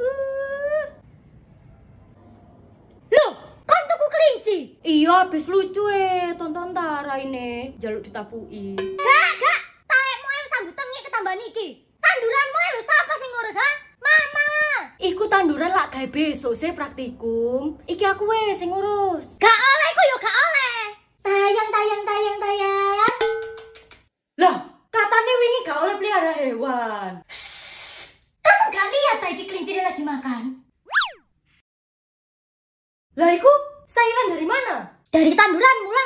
Loh, kan tuku kelinci? Iya, habis lucu eh. Tonton Tara ini. Jaluk ditapui. Gak, gak. mau yang sambutan ngik ketambah niki. tanduran mau lu siapa sih ngurus, ha? Mama! Iku tanduran lah, kayak besok sih praktikum. Iki aku weh sing ngurus. Gak oleh, iku yo gak oleh. Tayang, tayang, tayang, tayang. Lah, katanya wingi gak oleh pelihara hewan iki kelinci lagi makan. Lah iku sayuran dari mana? Dari tanduran mula.